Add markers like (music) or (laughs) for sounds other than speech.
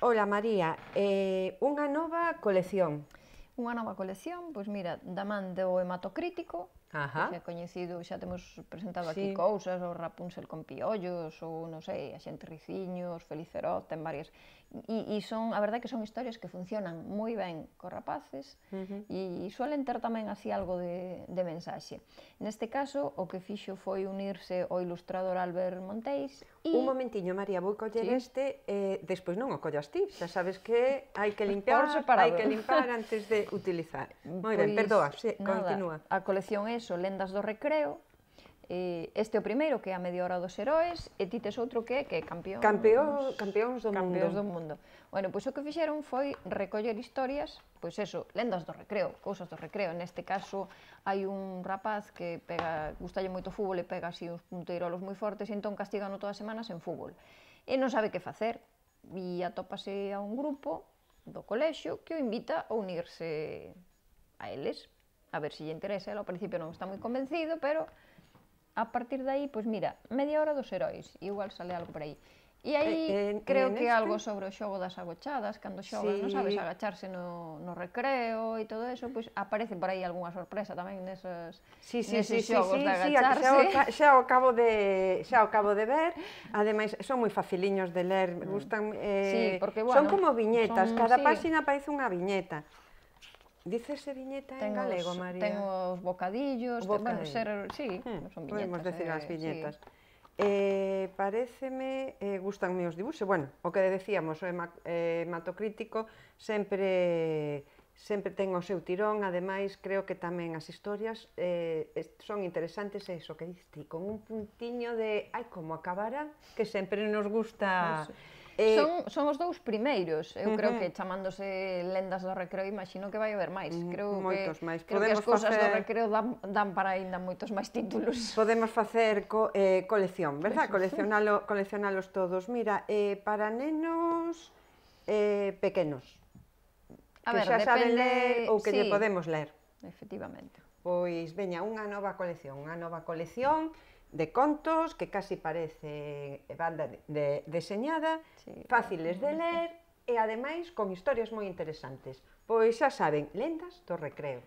Ola María, eh, unha nova colección. Unha nova colección, pois mira, da man do hematocrítico, Ajá. Que é coñecido, xa temos presentado sí. aquí cousas, o Rapunzel con piollos, ou non sei, a xente riciños, Felicerot, ten varias. E, e son, a verdade que son historias que funcionan moi ben cos rapaces uh -huh. e, e suelen ter tamén así algo de, de mensaxe. Neste caso, o que fixo foi unirse o ilustrador Albert Monteis e... Un momentiño, María, vou coller sí. este, eh, despois non o collas ti, xa sabes que hai que limpar, hai que limpar antes de utilizar. Moi ben, pois perdoa, sí, nada, continúa. A colección é eso, Lendas do Recreo, eh, este é o primeiro que é a media hora dos heróis e ti tes outro que é que é campeón, campeón, campeóns do campeóns mundo. do mundo. Bueno, pois o que fixeron foi recoller historias, pois eso, lendas do recreo, cousas do recreo. Neste caso hai un rapaz que pega, gustalle moito fútbol e pega así uns punteirolos moi fortes e entón castigano todas as semanas en fútbol. E non sabe que facer. E atópase a un grupo do colexio que o invita a unirse a eles a ver se si lle interesa, ao principio non está moi convencido, pero a partir de aí, pois mira, media hora dos heróis, igual sale algo por aí. E aí eh, eh, creo que este... algo sobre o xogo das agochadas, cando xogas sí. non sabes agacharse no, no recreo e todo eso, pois aparece por aí algunha sorpresa tamén neses sí, sí, sí, sí, xogos sí, de agacharse. Sí, xa, o, xa, o cabo de, xa o cabo de ver, ademais son moi faciliños de ler, gustan... Eh, sí, porque, bueno, son como viñetas, son, cada sí. páxina parece unha viñeta. Dícese viñeta ten en galego, os, María? Ten os bocadillos, Bocadillo. ten, bueno, ser, sí, hmm. son viñetas. Podemos decir eh, as viñetas. Sí. Eh, pareceme, eh, gustanme os dibuxos. Bueno, o que decíamos, o eh, hematocrítico sempre sempre ten o seu tirón, ademais creo que tamén as historias eh, son interesantes e iso que diste, con un puntiño de ai como acabará, que sempre nos gusta. Eh, son, son os dous primeiros, eu uh -huh. creo que chamándose lendas do recreo, imagino que vai haber máis. Creo moitos que, máis. Creo Podemos que as cousas facer... do recreo dan, dan para aínda moitos máis títulos. (laughs) Podemos facer co, eh, colección, verdad? Pues, Coleccionalo, coleccionalos todos. Mira, eh, para nenos eh, pequenos, A que ver, xa depende... saben ler ou que sí, lle podemos ler. Efectivamente. Pois, veña, unha nova colección, unha nova colección... Sí de contos que casi parece banda de, de deseñada, sí, fáciles de ler e ademais con historias moi interesantes. Pois xa saben, lendas do recreo.